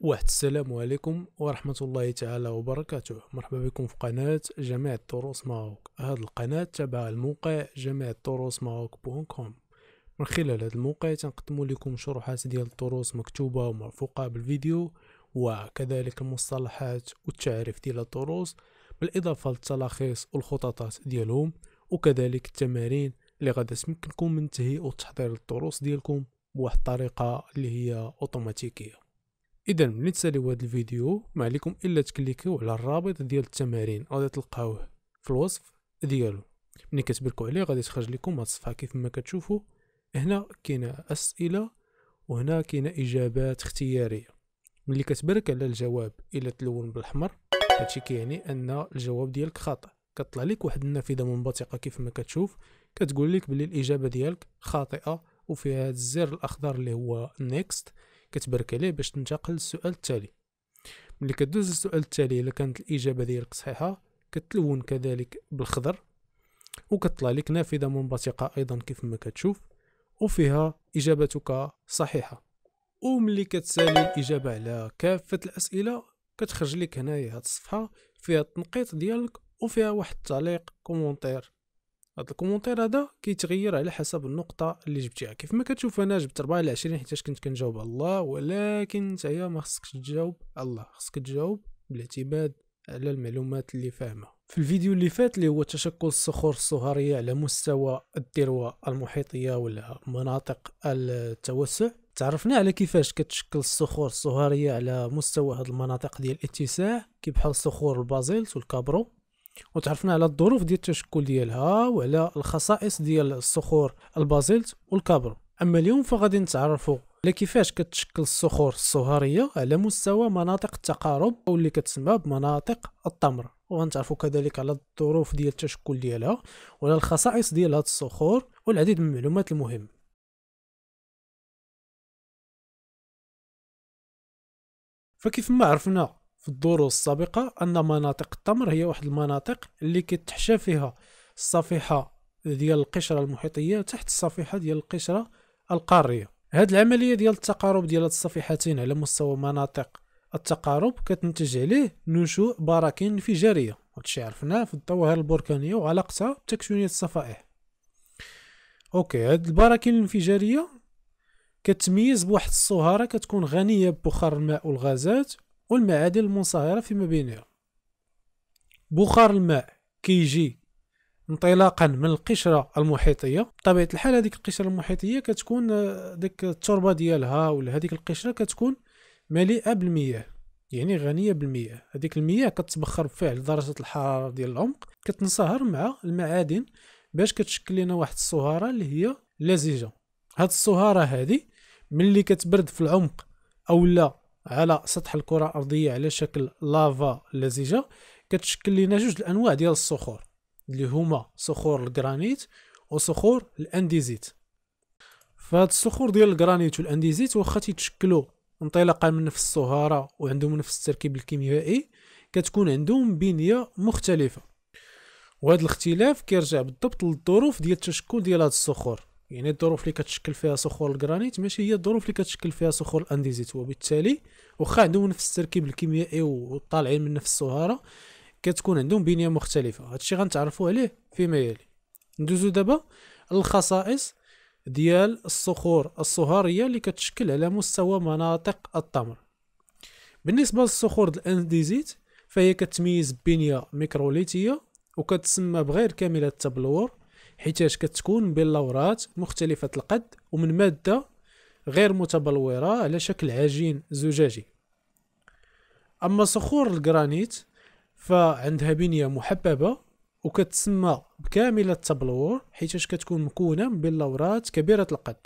واحد السلام عليكم ورحمة الله تعالى وبركاته مرحبا بكم في قناة جميع الدروس ماروك هذه القناة تابعة الموقع جميع الدروس ماروك بون كوم من خلال هذا الموقع تنقدم لكم شروحات ديال الدروس مكتوبة ومرفوقة بالفيديو وكذلك المصطلحات والتعريف ديال الدروس بالإضافة للتلخيص والخططات ديالهم وكذلك التمارين اللي غادي تمكنكم من تهيئ وتحضير الدروس ديالكم بواحد الطريقة اللي هي أوتوماتيكية اذا ملي تساليو هذا الفيديو ما عليكم الا تكليكيو على الرابط ديال التمارين غادي تلقاوه في الوصف ديالو ملي كتبركو عليه غادي تخرج لكم هاد الصفحه كيف ما كتشوفوا هنا كاينه اسئله وهنا كاينه اجابات اختياريه ملي كتبرك على الجواب الا تلون بالاحمر هادشي كيعني ان الجواب ديالك خاطئ كطلع لك واحد النافذه منبثقه كيف ما كتشوف كتقول لك بلي الاجابه ديالك خاطئه وفيها الزر الاخضر اللي هو نيكست كتبارك عليه باش تنتقل للسؤال التالي ملي كدوز للسؤال التالي الا كانت الاجابه ديالك صحيحه كتلون كذلك بالخضر وكتطلع لك نافذه منبثقه ايضا كيف ما كتشوف وفيها اجابتك صحيحه وملي كتسالي الاجابه على كافه الاسئله كتخرج لك هنايا هاد الصفحه فيها التنقيط ديالك وفيها واحد التعليق كومونتير هاد الكومونتير هذا كيتغير على حسب النقطه اللي جبتيها كيف ما كتشوف انا جبت 4 على 20 حيت كنت كنجاوب الله ولكن نتايا ما خصكش تجاوب الله خصك تجاوب بالاعتماد على المعلومات اللي فاهمها في الفيديو اللي فات اللي هو تشكل الصخور الصهارية على مستوى الذروة المحيطية ولا مناطق التوسع تعرفنا على كيفاش كتشكل الصخور الصهارية على مستوى هاد المناطق ديال الاتساع كي بحال صخور البازلت والكابرو وتعرفنا على الظروف ديال التشكل ديالها وعلى الخصائص ديال الصخور البازلت والكابرو اما اليوم فغادي نتعرفوا على كيفاش كتشكل الصخور الصهاريه على مستوى مناطق التقارب او اللي كتسمى بمناطق التمر وغنتعرفوا كذلك على الظروف ديال التشكل ديالها وعلى الخصائص ديال هاد الصخور والعديد من المعلومات المهمه فكيف ما عرفنا في الدروس السابقة أن مناطق التمر هي واحد المناطق اللي كتحشى فيها الصفيحة ديال القشرة المحيطية تحت الصفيحة ديال القشرة القارية هاد العملية ديال التقارب ديال الصفيحتين على مستوى مناطق التقارب كتنتج عليه نشوء براكين انفجارية هادشي عرفناه في الظواهر البركانية وعلاقتها بتكوينية الصفائح اوكي هاد البراكين الانفجارية كتميز بواحد الصهارة كتكون غنية ببخار الماء والغازات والمعادن المنصهرة فيما بينها بخار الماء كيجي انطلاقا من القشرة المحيطية بطبيعة الحال هذيك القشرة المحيطية كتكون آه، ديك التربة ديالها ولا هذيك القشرة كتكون مليئة بالمياه يعني غنية بالمياه هذيك المياه كتبخر بفعل درجة الحرارة ديال العمق كتنصهر مع المعادن باش كتشكل لنا واحد الصهارة اللي هي لزجة هاد الصهارة هذه ملي كتبرد في العمق او لا على سطح الكره الارضيه على شكل لافا لزجه كتشكل لنا جوج الانواع ديال الصخور اللي هما صخور الجرانيت وصخور الانديزيت فهاد الصخور ديال الجرانيت والانديزيت واخا تيتشكلوا انطلاقا من نفس الصهاره وعندهم نفس التركيب الكيميائي كتكون عندهم بنيه مختلفه وهذا الاختلاف كيرجع بالضبط للظروف ديال التشكل ديال هاد الصخور يعني الظروف اللي كتشكل فيها صخور الجرانيت ماشي هي الظروف اللي كتشكل فيها صخور الانديزيت وبالتالي واخا عندهم نفس التركيب الكيميائي وطالعين من نفس الصهاره كتكون عندهم بنيه مختلفه هادشي غنتعرفوا عليه فيما يلي ندوزو دابا الخصائص ديال الصخور الصهاريه اللي كتشكل على مستوى مناطق التمر بالنسبه للصخور الانديزيت فهي كتميز بنيه ميكروليتيه وكتسمى بغير كامله التبلور حيتاش كتكون بين لورات مختلفة القد ومن مادة غير متبلورة على شكل عجين زجاجي أما صخور الجرانيت فعندها بنية محببة وكتسمى بكامل التبلور حيتاش كتكون مكونة من بين لورات كبيرة القد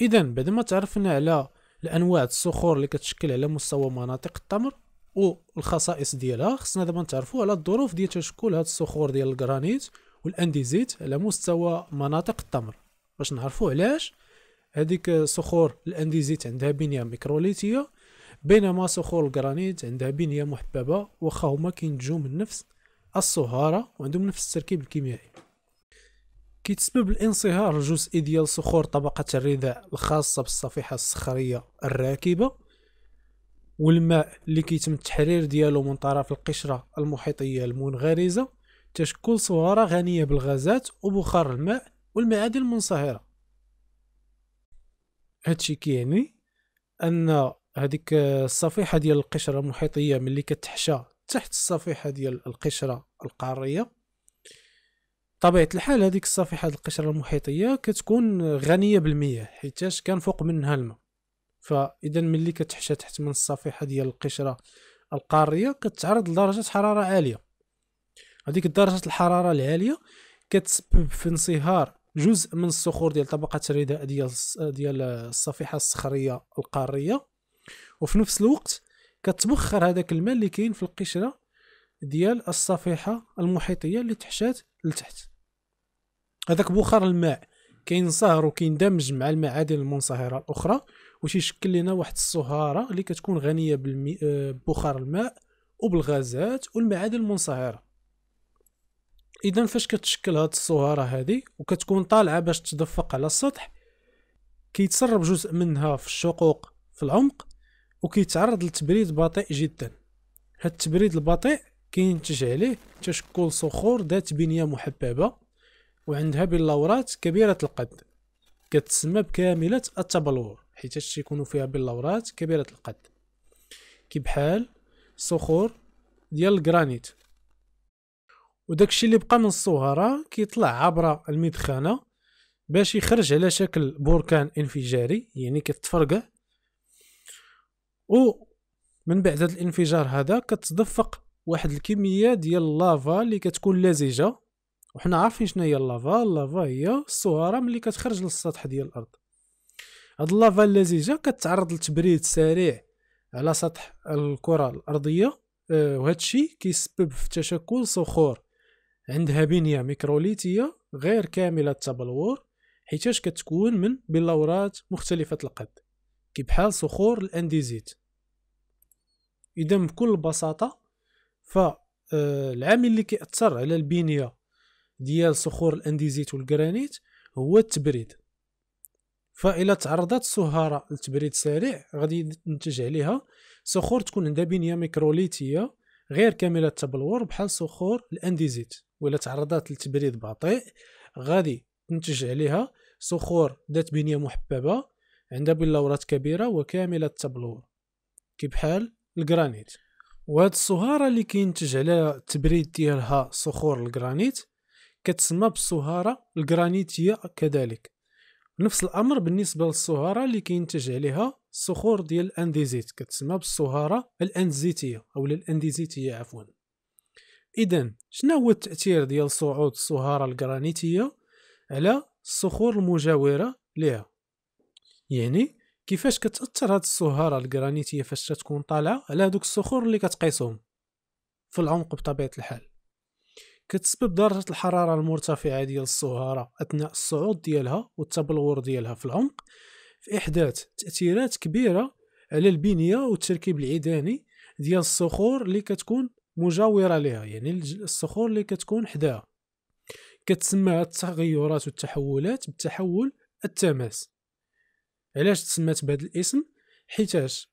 إذا بعد ما تعرفنا على الأنواع الصخور اللي كتشكل على مستوى مناطق التمر والخصائص ديالها خصنا دابا نتعرفوا على الظروف ديال تشكل هاد الصخور ديال الجرانيت والانديزيت على مستوى مناطق التمر باش نعرفوا علاش هذيك صخور الانديزيت عندها بنيه ميكروليتيه بينما صخور الجرانيت عندها بنيه محببه واخا هما كينتجو من نفس الصهاره وعندهم نفس التركيب الكيميائي كيتسبب الانصهار الجزئي ديال صخور طبقه الرداء الخاصه بالصفيحه الصخريه الراكبه والماء اللي كيتم التحرير ديالو من طرف القشره المحيطيه المنغرزه تشكل صورة غنية بالغازات وبخار الماء والمعادن المنصهرة هادشي كيعني ان هذيك الصفيحة ديال القشرة المحيطية ملي كتحشى تحت الصفيحة ديال القشرة القارية طبيعة الحال هذيك الصفيحة ديال القشرة المحيطية كتكون غنية بالمياه حيتاش كان فوق منها الماء فاذا ملي كتحشى تحت من الصفيحة ديال القشرة القارية كتعرض لدرجة حرارة عالية هذيك درجه الحراره العاليه كتسبب في انصهار جزء من الصخور ديال طبقه الرداء ديال ديال الصفيحه الصخريه القاريه وفي نفس الوقت كتبخر هذاك الماء اللي كاين في القشره ديال الصفيحه المحيطيه اللي تحشات لتحت هذاك بخار الماء كينصهر وكيندمج مع المعادن المنصهره الاخرى وتيشكل لنا واحد الصهاره اللي كتكون غنيه ببخار آه، الماء وبالغازات والمعادن المنصهره اذا فاش كتشكل هاد الصهاره هذه وكتكون طالعه باش تدفق على السطح كيتسرب جزء منها في الشقوق في العمق وكيتعرض لتبريد بطيء جدا هاد التبريد البطيء كينتج عليه تشكل صخور ذات بنيه محببه وعندها بلورات كبيره القد كتسمى بكامله التبلور حيت تيكونو فيها بلورات كبيره القد كي بحال صخور ديال الجرانيت وداك الشيء اللي بقى من الصهاره كيطلع عبر المدخنه باش يخرج على شكل بركان انفجاري يعني كتفرقع ومن من بعد هذا الانفجار هذا كتدفق واحد الكميه ديال اللافا اللي كتكون لزجه وحنا عارفين شنو هي اللافا اللافا هي الصهاره ملي كتخرج للسطح ديال الارض هاد اللافا اللزجه كتعرض لتبريد سريع على سطح الكره الارضيه آه، وهذا الشيء كيسبب في تشكل صخور عندها بنية ميكروليتية غير كاملة التبلور حيتاش كتكون من بلورات مختلفة القد كي بحال صخور الانديزيت اذا بكل بساطة فالعامل آه، اللي كيأثر على البنية ديال صخور الانديزيت والجرانيت هو التبريد فإلا تعرضت الصهارة لتبريد سريع غادي ينتج عليها صخور تكون عندها بنية ميكروليتية غير كامله التبلور بحال صخور الانديزيت ولا تعرضات لتبريد بطيء غادي تنتج عليها صخور ذات بنيه محببه عندها بلورات كبيره وكامله التبلور كي بحال الجرانيت وهاد الصهاره اللي كينتج على التبريد ديالها صخور الجرانيت كتسمى بالصهاره الجرانيتيه كذلك نفس الامر بالنسبه للصهاره اللي كينتج عليها الصخور ديال الانديزيت كتسمى بالصهاره الانديزيتيه او الانديزيتيه عفوا اذا شنو هو التاثير ديال صعود الصهاره الجرانيتيه على الصخور المجاوره لها يعني كيفاش كتاثر هاد الصهاره الجرانيتيه فاش تكون طالعه على هذوك الصخور اللي كتقيسهم في العمق بطبيعه الحال كتسبب درجة الحرارة المرتفعة ديال الصهارة أثناء الصعود ديالها والتبلور ديالها في العمق في إحداث تأثيرات كبيرة على البنية والتركيب العيداني ديال الصخور اللي كتكون مجاورة لها يعني الصخور اللي كتكون حداها كتسمى التغيرات والتحولات بالتحول التماس علاش تسمات بهذا الاسم حيتاش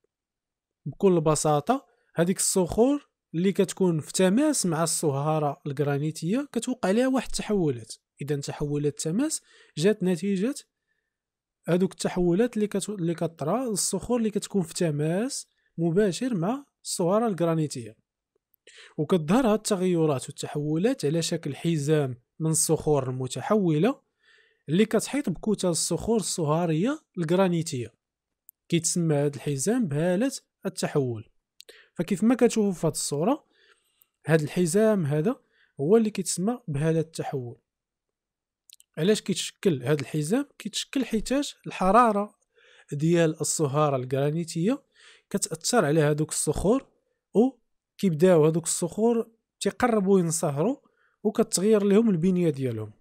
بكل بساطة هذيك الصخور اللي كتكون في تماس مع الصهاره الجرانيتيه كتوقع لها واحد التحولات اذا تحولات التماس جات نتيجه هذوك التحولات اللي كت... اللي كطرا الصخور اللي كتكون في تماس مباشر مع الصهاره الجرانيتيه وكتظهر هاد التغيرات والتحولات على شكل حزام من الصخور المتحوله اللي كتحيط بكتل الصخور الصهاريه الجرانيتيه كيتسمى هذا الحزام بهاله التحول فكيف ما كتشوفوا في هذه الصوره هذا الحزام هذا هو اللي كيتسمى بهاله التحول علاش كيتشكل هذا الحزام كيتشكل حيتاش الحراره ديال الصهاره الجرانيتيه كتاثر على هذوك الصخور و كيبداو هذوك الصخور تيقربوا ينصهروا وكتغير لهم البنيه ديالهم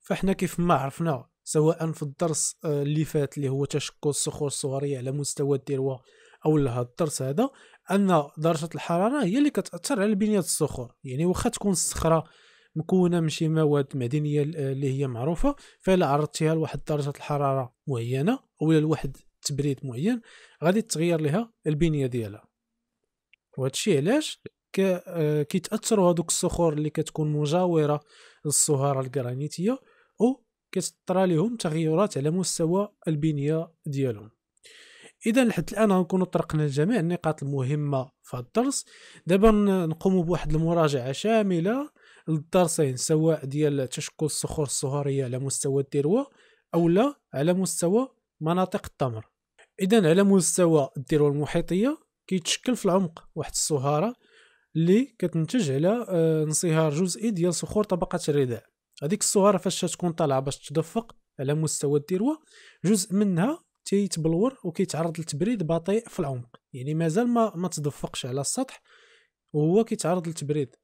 فاحنا كيف ما عرفنا سواء في الدرس آه، اللي فات اللي هو تشكل الصخور الصهريه على مستوى الذروه او لهذا الدرس هذا ان درجه الحراره هي اللي كتاثر على بنيه الصخور يعني واخا تكون الصخره مكونه من شي مواد معدنيه اللي هي معروفه فالا عرضتيها لواحد درجه الحراره معينه او لواحد تبريد معين غادي تغير لها البنيه ديالها وهادشي علاش آه، كيتاثروا هذوك الصخور اللي كتكون مجاوره للصهاره الجرانيتيه او كتطرى لهم تغيرات على مستوى البنيه ديالهم اذا لحد الان غنكونوا طرقنا لجميع النقاط المهمه في الدرس دابا نقوم بواحد المراجعه شامله للدرسين سواء ديال تشكل الصخور الصهاريه على مستوى الذروه او لا على مستوى مناطق التمر اذا على مستوى الذروه المحيطيه كيتشكل في العمق واحد الصهاره اللي كتنتج على آه، انصهار جزئي ديال صخور طبقه الرداء هذيك الصهاره فاش تكون طالعه باش تدفق على مستوى الذروه جزء منها تيتبلور وكيتعرض لتبريد بطيء في العمق يعني مازال ما ما تدفقش على السطح وهو كيتعرض للتبريد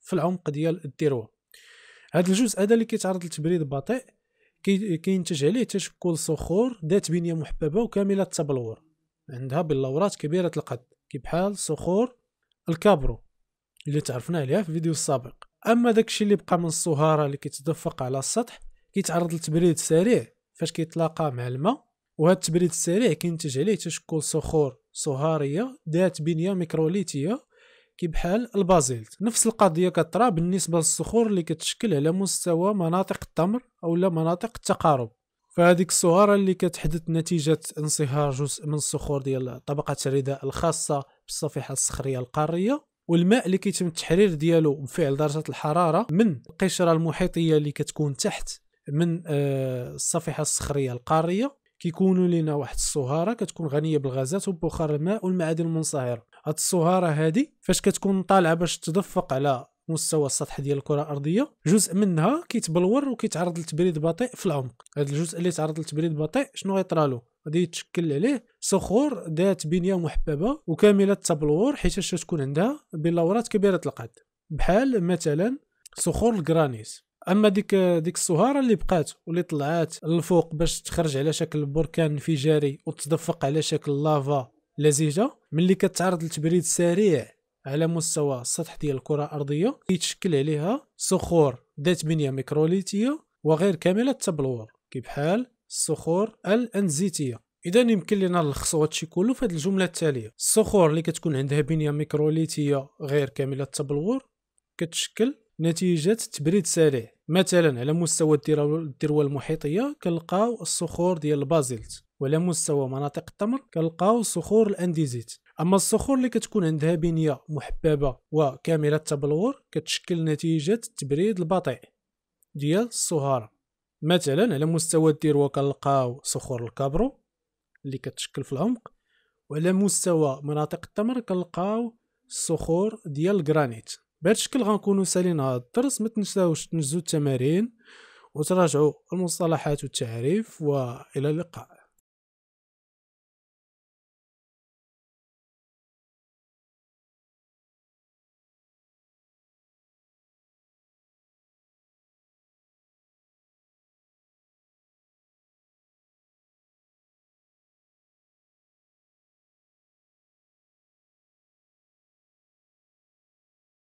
في العمق ديال الذروه هذا الجزء هذا اللي كيتعرض لتبريد بطيء كينتج عليه تشكل صخور ذات بنيه محببه وكامله التبلور عندها بلورات كبيره القد كبحال صخور الكابرو اللي تعرفنا عليها في الفيديو السابق اما داكشي اللي بقى من الصهاره اللي كيتدفق على السطح كيتعرض لتبريد سريع فاش كيتلاقى مع الماء وهذا التبريد السريع كينتج عليه تشكل صخور صهاريه ذات بنيه ميكروليتيه كي بحال البازلت نفس القضيه كطرا بالنسبه للصخور اللي كتشكل على مستوى مناطق التمر او لا مناطق التقارب فهذيك الصهاره اللي كتحدث نتيجه انصهار جزء من الصخور ديال طبقه الرداء الخاصه بالصفيحه الصخريه القاريه والماء اللي كيتم التحرير ديالو بفعل درجه الحراره من القشره المحيطيه اللي كتكون تحت من آه، الصفيحه الصخريه القاريه كيكونوا لنا واحد الصهاره كتكون غنيه بالغازات وبخار الماء والمعادن المنصهره هاد الصهاره هادي فاش كتكون طالعه باش تدفق على مستوى السطح ديال الكره الارضيه جزء منها كيتبلور وكيتعرض لتبريد بطيء في العمق هاد الجزء اللي تعرض لتبريد بطيء شنو غيطرالو غادي يتشكل عليه صخور ذات بنيه محببه وكامله التبلور حيت تكون عندها بلورات كبيره القد بحال مثلا صخور الجرانيت اما ديك ديك الصهاره اللي بقات واللي طلعات للفوق باش تخرج على شكل بركان انفجاري وتدفق على شكل لافا لزيجة ملي كتعرض لتبريد سريع على مستوى السطح ديال الكره الارضيه كيتشكل عليها صخور ذات بنيه ميكروليتيه وغير كامله التبلور كبحال الصخور الانزيتيه اذا يمكن لنا نلخصوا هادشي كله في هذه الجمله التاليه الصخور اللي كتكون عندها بنيه ميكروليتيه غير كامله التبلور كتشكل نتيجة تبريد سريع مثلا على مستوى الذروة المحيطية كنلقاو الصخور ديال البازلت وعلى مستوى مناطق التمر كنلقاو صخور الانديزيت اما الصخور اللي كتكون عندها بنيه محببه وكامله التبلور كتشكل نتيجه التبريد البطيء ديال الصهاره مثلا على مستوى الذروه كنلقاو صخور الكابرو اللي كتشكل في العمق وعلى مستوى مناطق التمر كنلقاو الصخور ديال الجرانيت بهذا الشكل غنكونوا سالين هذا الدرس ما تنساوش تنجزوا التمارين وتراجعوا المصطلحات والتعريف والى اللقاء